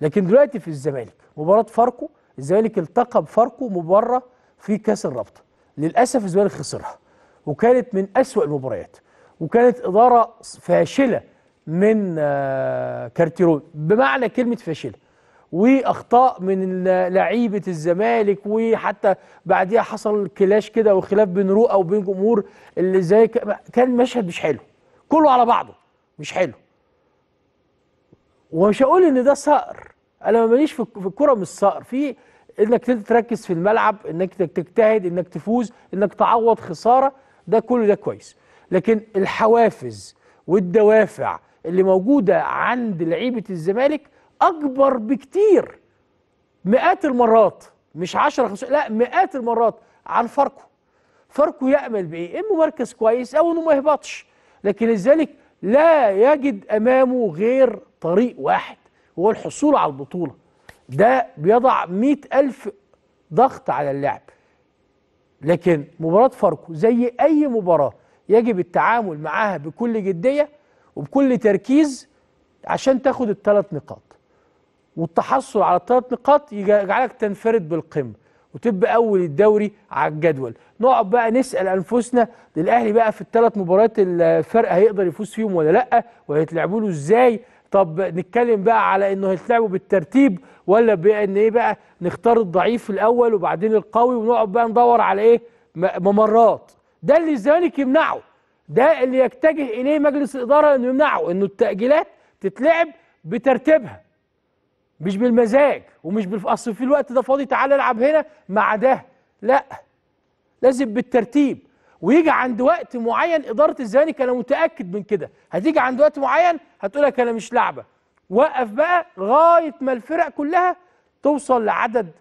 لكن دلوقتي في الزمالك مباراه فاركو الزمالك التقى بفاركو مباراه في كاس الرابطه للاسف الزمالك خسرها وكانت من اسوا المباريات وكانت اداره فاشله من آه، كارتيرون بمعنى كلمه فاشله واخطاء من لعيبه الزمالك وحتى بعديها حصل كلاش كده وخلاف بين رؤى وبين جمهور اللي زي كان مشهد مش حلو كله على بعضه مش حلو ومش هقول ان ده صقر انا ماليش في الكوره مش صقر في انك تركز في الملعب انك تجتهد انك تفوز انك تعوض خساره ده كله ده كويس لكن الحوافز والدوافع اللي موجوده عند لعيبه الزمالك اكبر بكتير مئات المرات مش 10 لا مئات المرات عن فاركو فاركو يامل بايه انه مركز كويس او انه ما يهبطش لكن الزمالك لا يجد امامه غير طريق واحد هو الحصول على البطولة ده بيضع مئة ألف ضغط على اللعب لكن مباراة فاركو زي أي مباراة يجب التعامل معاها بكل جدية وبكل تركيز عشان تاخد الثلاث نقاط والتحصل على الثلاث نقاط يجعلك تنفرد بالقمة وتبقى أول الدوري على الجدول نقعد بقى نسأل أنفسنا الأهلي بقى في الثلاث مباريات الفرق هيقدر يفوز فيهم ولا لأ وهيتلعبوا له إزاي طب نتكلم بقى على انه هيتلعبوا بالترتيب ولا بان ايه بقى نختار الضعيف الاول وبعدين القوي ونقعد بقى ندور على ايه ممرات ده اللي الزمالك يمنعه ده اللي يتجه اليه مجلس الاداره انه يمنعه انه التاجيلات تتلعب بترتيبها مش بالمزاج ومش بالاصل في الوقت ده فاضي تعالى العب هنا مع ده لا لازم بالترتيب ويجي عند وقت معين إدارة الزمالك أنا متأكد من كده هتيجي عند وقت معين هتقول لك أنا مش لعبة وقف بقى لغاية ما الفرق كلها توصل لعدد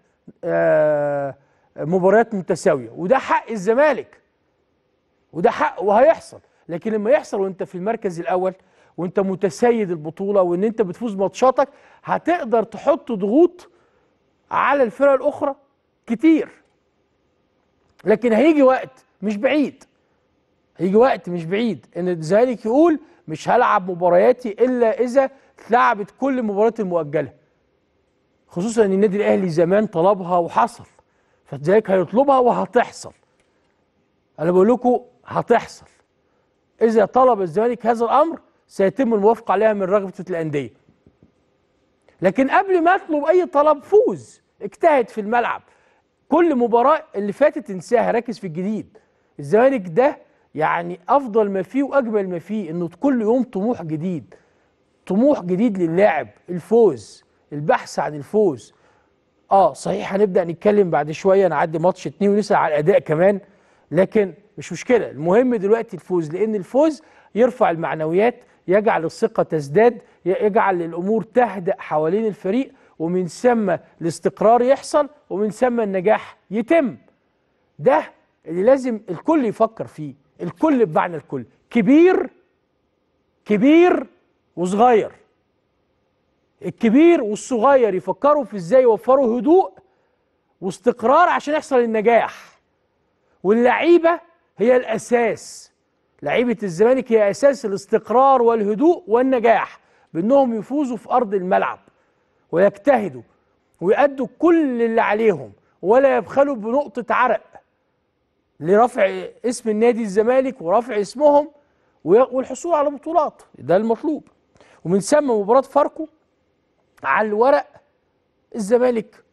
آه، مباريات متساوية وده حق الزمالك وده حق وهيحصل لكن لما يحصل وانت في المركز الأول وانت متسيد البطولة وان انت بتفوز ماتشاتك هتقدر تحط ضغوط على الفرق الأخرى كتير لكن هيجي وقت مش بعيد هيجي وقت مش بعيد ان الزمالك يقول مش هلعب مبارياتي الا اذا اتلعبت كل المباريات المؤجله خصوصا ان النادي الاهلي زمان طلبها وحصل فالزمالك هيطلبها وهتحصل انا بقول لكم هتحصل اذا طلب الزمالك هذا الامر سيتم الموافقه عليها من رغبه الانديه لكن قبل ما اطلب اي طلب فوز اجتهد في الملعب كل مباراه اللي فاتت انساها ركز في الجديد الزمالك ده يعني افضل ما فيه واجمل ما فيه انه كل يوم طموح جديد طموح جديد للاعب الفوز البحث عن الفوز اه صحيح هنبدا نتكلم بعد شويه نعدي ماتش اتنين ونسال على الاداء كمان لكن مش مشكله المهم دلوقتي الفوز لان الفوز يرفع المعنويات يجعل الثقه تزداد يجعل الامور تهدا حوالين الفريق ومن ثم الاستقرار يحصل ومن ثم النجاح يتم ده اللي لازم الكل يفكر فيه الكل بمعنى الكل كبير كبير وصغير الكبير والصغير يفكروا في ازاي يوفروا هدوء واستقرار عشان يحصل النجاح واللعيبه هي الاساس لعيبه الزمالك هي اساس الاستقرار والهدوء والنجاح بانهم يفوزوا في ارض الملعب ويجتهدوا ويأدوا كل اللي عليهم ولا يبخلوا بنقطه عرق لرفع اسم النادي الزمالك ورفع اسمهم والحصول على بطولات ده المطلوب ومن ثم مباراة فاركو على الورق الزمالك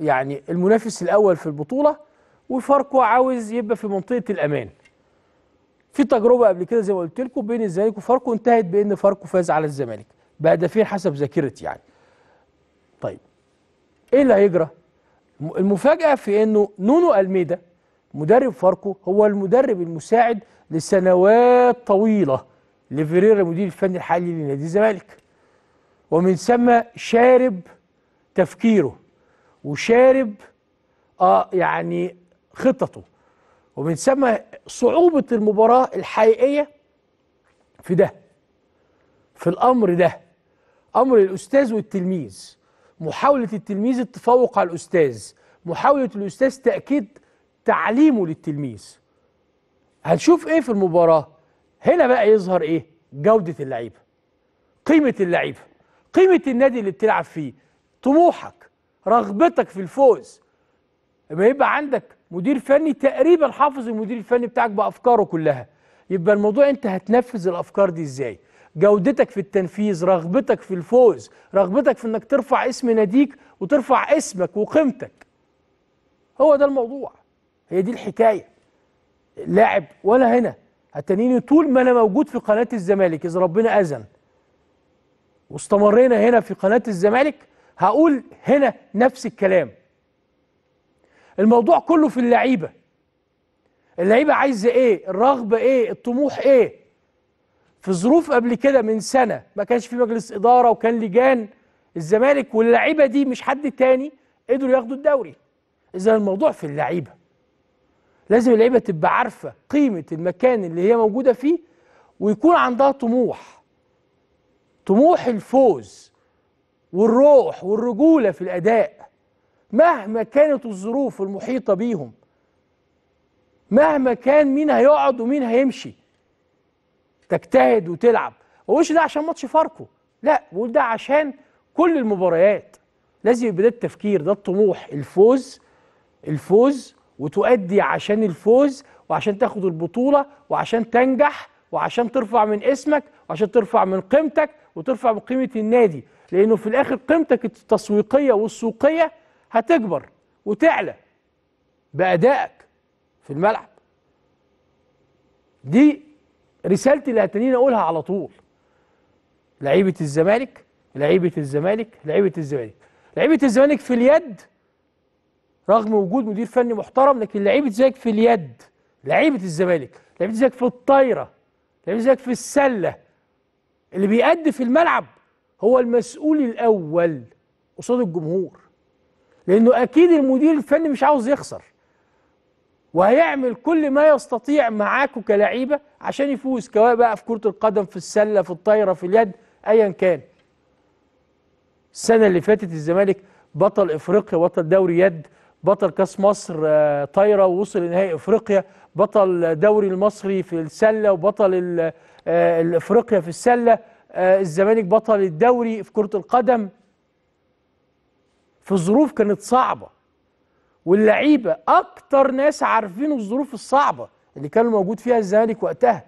يعني المنافس الأول في البطولة وفاركو عاوز يبقى في منطقة الأمان في تجربة قبل كده زي ما قلت لكم بين الزمالك وفاركو انتهت بأن فاركو فاز على الزمالك بهدفين حسب ذاكرتي يعني طيب ايه اللي هيجرى المفاجأة في انه نونو الميدا مدرب فاركو هو المدرب المساعد لسنوات طويلة لفيريرا المدير الفني الحالي لنادي الزمالك ومن ثم شارب تفكيره وشارب آه يعني خططه ومن ثم صعوبة المباراة الحقيقية في ده في الأمر ده أمر الأستاذ والتلميذ محاولة التلميذ التفوق على الأستاذ محاولة الأستاذ تأكيد تعليمه للتلميذ هنشوف ايه في المباراة هنا بقى يظهر ايه جودة اللعيبة قيمة اللعيبة قيمة النادي اللي بتلعب فيه طموحك رغبتك في الفوز يبقى يبقى عندك مدير فني تقريبا حافظ المدير الفني بتاعك بافكاره كلها يبقى الموضوع انت هتنفذ الافكار دي ازاي جودتك في التنفيذ رغبتك في الفوز رغبتك في انك ترفع اسم ناديك وترفع اسمك وقيمتك هو ده الموضوع هي دي الحكايه لاعب ولا هنا هتنيني طول ما انا موجود في قناه الزمالك اذا ربنا اذن واستمرينا هنا في قناه الزمالك هقول هنا نفس الكلام الموضوع كله في اللعيبه اللعيبه عايزه ايه الرغبه ايه الطموح ايه في ظروف قبل كده من سنه ما كانش في مجلس اداره وكان لجان الزمالك واللعيبه دي مش حد تاني قدروا ياخدوا الدوري اذا الموضوع في اللعيبه لازم اللعيبه تبقى عارفه قيمه المكان اللي هي موجوده فيه ويكون عندها طموح طموح الفوز والروح والرجوله في الاداء مهما كانت الظروف المحيطه بيهم مهما كان مين هيقعد ومين هيمشي تجتهد وتلعب ما بقولش ده عشان ماتش فاركو لا بقول ده عشان كل المباريات لازم يبقى ده التفكير ده الطموح الفوز الفوز وتؤدي عشان الفوز وعشان تاخد البطولة وعشان تنجح وعشان ترفع من اسمك وعشان ترفع من قيمتك وترفع من قيمة النادي لأنه في الآخر قيمتك التسويقية والسوقية هتكبر وتعلى بأدائك في الملعب دي رسالتي اللي هتنيني أقولها على طول لعيبة الزمالك لعيبة الزمالك لعيبة الزمالك لعيبة الزمالك في اليد رغم وجود مدير فني محترم لكن لعيبه زيك في اليد لعيبه الزمالك لعيبه زيك في الطايره لعيبه زيك في السله اللي بيأدي في الملعب هو المسؤول الاول قصاد الجمهور لانه اكيد المدير الفني مش عاوز يخسر وهيعمل كل ما يستطيع معاكوا كلعيبه عشان يفوز سواء بقى في كره القدم في السله في الطايره في اليد ايا كان السنه اللي فاتت الزمالك بطل افريقيا بطل دوري يد بطل كاس مصر آه، طايره ووصل لنهائي افريقيا بطل دوري المصري في السله وبطل الافريقيا آه، في السله آه، الزمالك بطل الدوري في كره القدم في الظروف كانت صعبه واللعيبه اكتر ناس عارفين الظروف الصعبه اللي كانوا موجود فيها الزمالك وقتها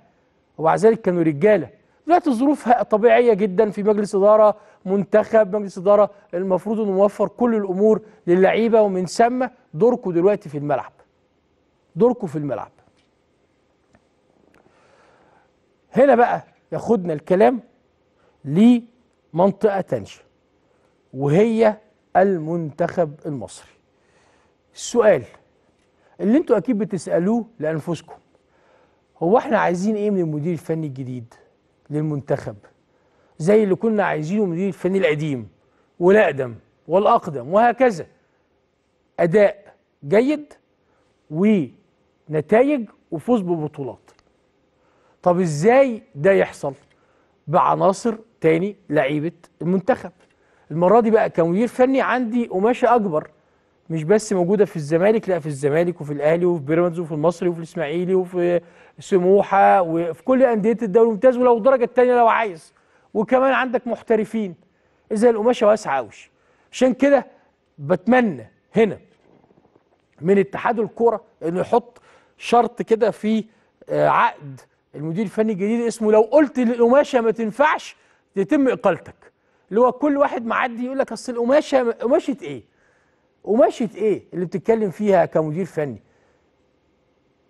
ومع ذلك كانوا رجاله دلوقتي الظروف طبيعيه جدا في مجلس اداره منتخب مجلس اداره المفروض انه موفر كل الامور للعيبه ومن ثم دوركم دلوقتي في الملعب دوركم في الملعب هنا بقى ياخدنا الكلام لمنطقه تانية وهي المنتخب المصري السؤال اللي انتوا اكيد بتسالوه لانفسكم هو احنا عايزين ايه من المدير الفني الجديد للمنتخب زي اللي كنا عايزينه من الفني القديم والأقدم والأقدم وهكذا أداء جيد ونتائج وفوز ببطولات طب ازاي ده يحصل بعناصر تاني لعيبة المنتخب المرة دي بقى كمدير فني عندي قماشة أكبر مش بس موجوده في الزمالك لا في الزمالك وفي الاهلي وفي بيراميدز وفي المصري وفي الاسماعيلي وفي سموحه وفي كل انديه الدوري الممتاز ولو الدرجه الثانيه لو عايز وكمان عندك محترفين اذا القماشه واسعه قوي عشان كده بتمنى هنا من اتحاد الكوره انه يحط شرط كده في آه، عقد المدير الفني الجديد اسمه لو قلت القماشه ما تنفعش يتم اقالتك اللي هو كل واحد معدي يقول لك اصل القماشه قماشه ايه؟ قماشه ايه اللي بتتكلم فيها كمدير فني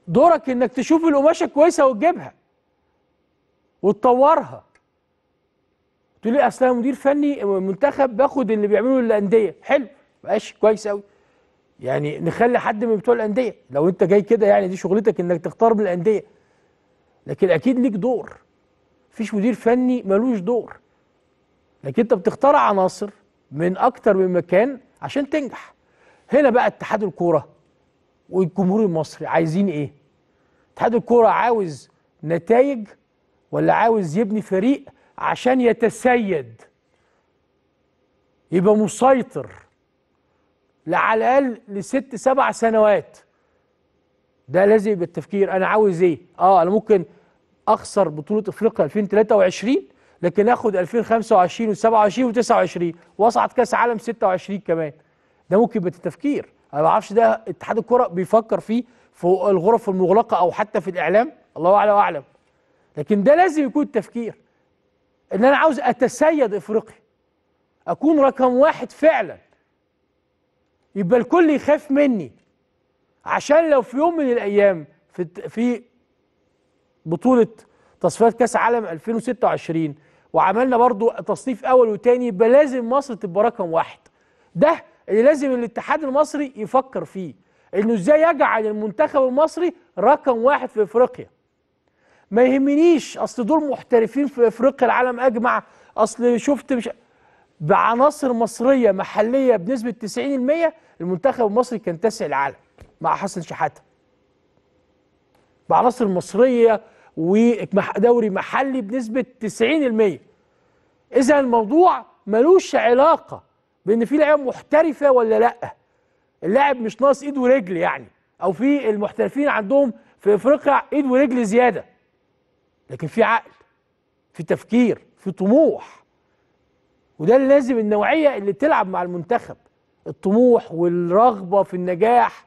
دورك انك تشوف القماشه كويسه وتجيبها وتطورها تقول لي إيه، اصل انا مدير فني منتخب باخد اللي بيعمله الانديه حلو ماشي كويس قوي يعني نخلي حد من بتوع الانديه لو انت جاي كده يعني دي شغلتك انك تختار من الانديه لكن اكيد ليك دور مفيش مدير فني ملوش دور لكن انت بتختار عناصر من اكتر من مكان عشان تنجح هنا بقى اتحاد الكوره والجمهور المصري عايزين ايه اتحاد الكوره عاوز نتائج ولا عاوز يبني فريق عشان يتسيد يبقى مسيطر على الاقل لست سبع سنوات ده لازم يبقى التفكير انا عاوز ايه اه انا ممكن اخسر بطوله افريقيا 2023 لكن اخد 2025 و27 و29 واصعد كاس عالم 26 كمان ده ممكن يبقى التفكير انا ما اعرفش ده اتحاد الكره بيفكر فيه في الغرف المغلقه او حتى في الاعلام الله اعلم واعلم لكن ده لازم يكون التفكير ان انا عاوز اتسيد افريقيا اكون رقم واحد فعلا يبقى الكل يخاف مني عشان لو في يوم من الايام في في بطوله تصفيات كاس عالم 2026 وعملنا برضو تصنيف اول وتاني يبقى لازم مصر تبقى رقم واحد ده اللي لازم الاتحاد المصري يفكر فيه انه ازاي يجعل المنتخب المصري رقم واحد في افريقيا ما يهمنيش اصل دول محترفين في افريقيا العالم اجمع اصل شفت مش بعناصر مصريه محليه بنسبه 90% المنتخب المصري كان تاسع العالم مع حسن شحاته بعناصر مصريه ودوري محلي بنسبه 90% اذا الموضوع ملوش علاقه بان في لعيبه محترفه ولا لا اللاعب مش ناقص ايد ورجل يعني او في المحترفين عندهم في افريقيا ايد ورجل زياده لكن في عقل في تفكير في طموح وده اللي لازم النوعيه اللي تلعب مع المنتخب الطموح والرغبه في النجاح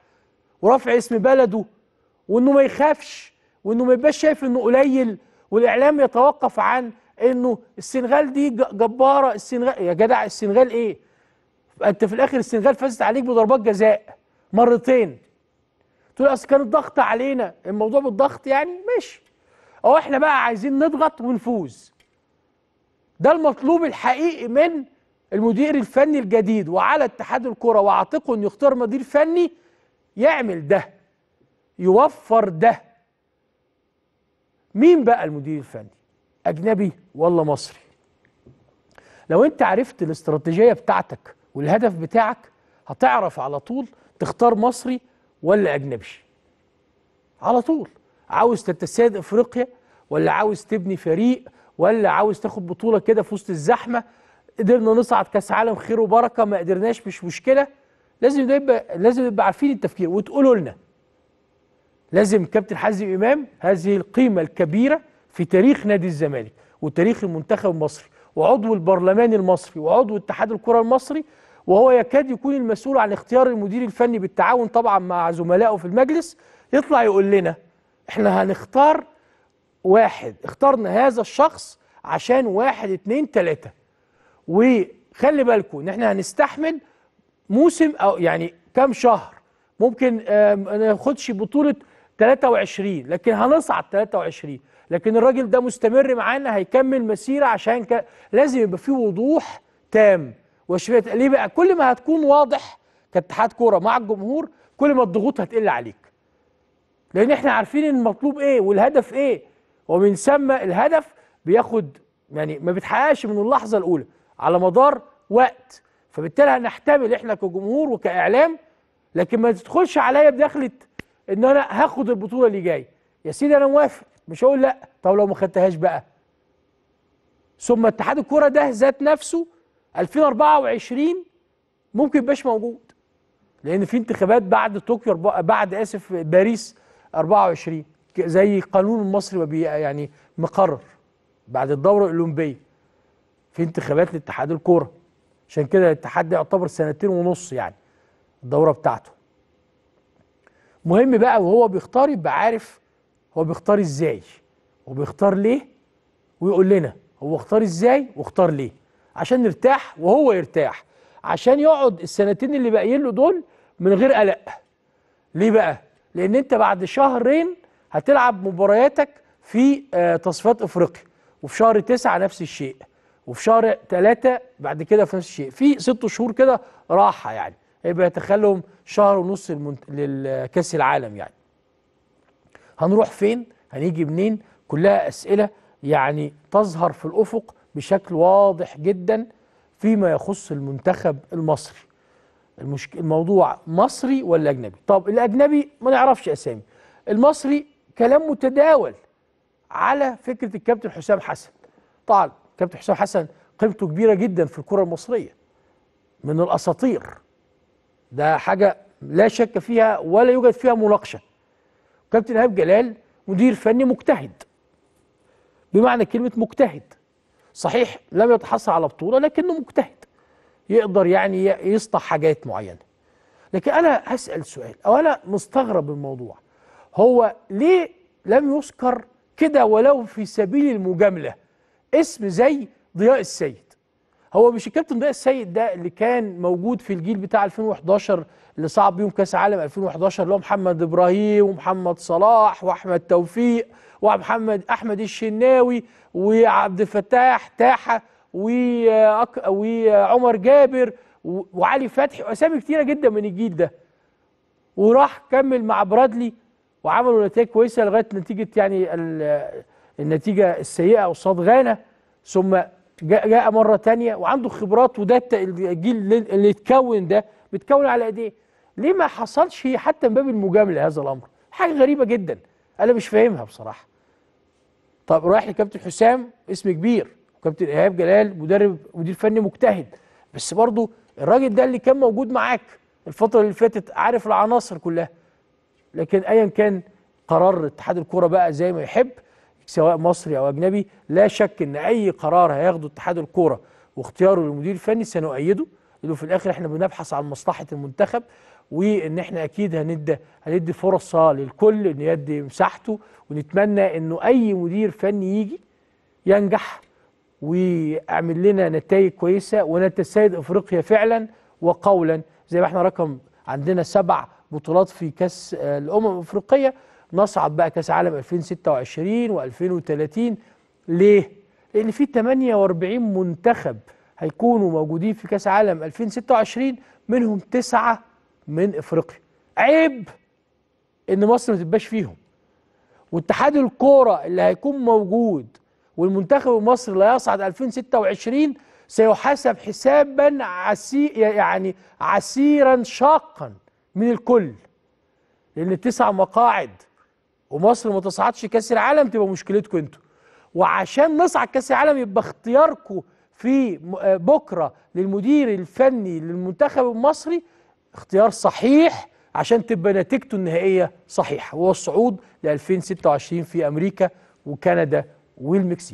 ورفع اسم بلده وانه ما يخافش وانه ما يبقاش شايف انه قليل والاعلام يتوقف عن انه السنغال دي جباره السنغال يا جدع السنغال ايه انت في الاخر السنغال فازت عليك بضربات جزاء مرتين تقول اصل كان الضغط علينا الموضوع بالضغط يعني ماشي اهو احنا بقى عايزين نضغط ونفوز ده المطلوب الحقيقي من المدير الفني الجديد وعلى اتحاد الكرة واعتقد انه يختار مدير فني يعمل ده يوفر ده مين بقى المدير الفني اجنبي ولا مصري لو انت عرفت الاستراتيجيه بتاعتك والهدف بتاعك هتعرف على طول تختار مصري ولا اجنبي على طول عاوز تتساد افريقيا ولا عاوز تبني فريق ولا عاوز تاخد بطوله كده في وسط الزحمه قدرنا نصعد كاس عالم خير وبركه ما قدرناش مش مشكله لازم يبقى لازم نبقى عارفين التفكير وتقولوا لنا لازم كابتن حازم امام هذه القيمه الكبيره في تاريخ نادي الزمالك وتاريخ المنتخب المصري وعضو البرلمان المصري وعضو اتحاد الكرة المصري وهو يكاد يكون المسؤول عن اختيار المدير الفني بالتعاون طبعا مع زملائه في المجلس يطلع يقول لنا احنا هنختار واحد اخترنا هذا الشخص عشان واحد اتنين تلاتة وخلي بالكم ان احنا هنستحمل موسم او يعني كام شهر ممكن ما ناخدش بطولة 23 لكن هنصعد 23 لكن الراجل ده مستمر معانا هيكمل مسيره عشان ك... لازم يبقى فيه وضوح تام وشفاء ليه بقى كل ما هتكون واضح كاتحاد كوره مع الجمهور كل ما الضغوط هتقل عليك لان احنا عارفين المطلوب ايه والهدف ايه ومن ثم الهدف بياخد يعني ما بيتحققش من اللحظه الاولى على مدار وقت فبالتالي هنحتمل احنا كجمهور وكاعلام لكن ما تدخلش عليا بدخله ان انا هاخد البطوله اللي جايه يا سيدي انا موافق مش هقول لا طب لو ما خدتهاش بقى ثم اتحاد الكوره ده ذات نفسه 2024 ممكن يبقاش موجود لان في انتخابات بعد طوكيو بعد اسف باريس 24 زي قانون المصري يعني مقرر بعد الدوره الاولمبيه في انتخابات لاتحاد الكوره عشان كده الاتحاد ده يعتبر سنتين ونص يعني الدوره بتاعته مهم بقى وهو بيختار يبقى عارف هو بيختار ازاي وبيختار ليه ويقول لنا هو اختار ازاي واختار ليه عشان نرتاح وهو يرتاح عشان يقعد السنتين اللي باقيين له دول من غير قلق ليه بقى لان انت بعد شهرين هتلعب مبارياتك في آه، تصفيات افريقيا وفي شهر تسعة نفس الشيء وفي شهر تلاتة بعد كده في نفس الشيء في ست شهور كده راحة يعني هيبقى يتخلهم شهر ونص لكأس العالم يعني هنروح فين هنيجي منين كلها أسئلة يعني تظهر في الأفق بشكل واضح جدا فيما يخص المنتخب المصري المشك... الموضوع مصري ولا أجنبي طب الأجنبي ما نعرفش أسامي المصري كلام متداول على فكرة الكابتن حسام حسن طبعا الكابتن حسام حسن قيمته كبيرة جدا في الكرة المصرية من الأساطير ده حاجة لا شك فيها ولا يوجد فيها مناقشة كابتن ايهاب جلال مدير فني مجتهد بمعنى كلمه مجتهد صحيح لم يتحصل على بطوله لكنه مجتهد يقدر يعني يسطح حاجات معينه لكن انا هسال سؤال او انا مستغرب الموضوع هو ليه لم يذكر كده ولو في سبيل المجامله اسم زي ضياء السيد هو مش الكابتن ضياء السيد ده اللي كان موجود في الجيل بتاع 2011 اللي صعد بيهم كاس عالم 2011 اللي هو محمد ابراهيم ومحمد صلاح واحمد توفيق ومحمد احمد الشناوي وعبد الفتاح تاحه وعمر جابر وعلي فتحي واسامي كتيره جدا من الجيل ده وراح كمل مع برادلي وعملوا نتائج كويسه لغايه نتيجه يعني النتيجه السيئه قصاد غانا ثم جاء, جاء مرة تانية وعنده خبرات وده الجيل اللي اتكون ده متكون على ايديه ليه ما حصلش حتى من باب المجاملة هذا الأمر حاجة غريبة جدا أنا مش فاهمها بصراحة طب رايح لكابتن حسام اسم كبير وكابتن إيهاب جلال مدرب مدير فني مجتهد بس برضه الراجل ده اللي كان موجود معاك الفترة اللي فاتت عارف العناصر كلها لكن أيا كان قرار اتحاد الكورة بقى زي ما يحب سواء مصري أو أجنبي لا شك أن أي قرار هياخده اتحاد الكورة واختياره للمدير الفني سنؤيده لأنه في الآخر احنا بنبحث عن مصلحة المنتخب وان احنا اكيد هندي هندي فرصه للكل ان يدي مساحته ونتمنى انه اي مدير فني يجي ينجح ويعمل لنا نتائج كويسه ونتسيد افريقيا فعلا وقولا زي ما احنا رقم عندنا سبع بطولات في كاس آه، الامم الافريقيه نصعد بقى كاس عالم 2026 و2030 ليه؟ لان في 48 منتخب هيكونوا موجودين في كاس عالم 2026 منهم تسعه من افريقيا عيب ان مصر ما تبقاش فيهم واتحاد الكوره اللي هيكون موجود والمنتخب المصري اللي يصعد 2026 سيحاسب حسابا عسي يعني عسيرا شاقا من الكل لان تسع مقاعد ومصر ما تصعدش كاس العالم تبقى مشكلتكم انتوا وعشان نصعد كاس العالم يبقى اختياركم في آه، بكره للمدير الفني للمنتخب المصري اختيار صحيح عشان تبقى نتيجته النهائيه صحيحه وهو الصعود ل 2026 في امريكا وكندا والمكسيك